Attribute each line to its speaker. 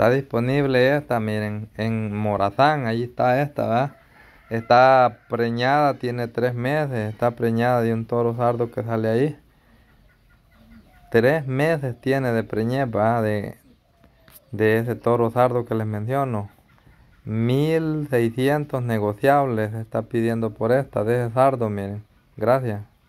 Speaker 1: Está disponible esta, miren, en Morazán, ahí está esta, ¿verdad? Está preñada, tiene tres meses, está preñada de un toro sardo que sale ahí. Tres meses tiene de preñez, De, de ese toro sardo que les menciono. 1600 negociables está pidiendo por esta de ese sardo, miren. Gracias.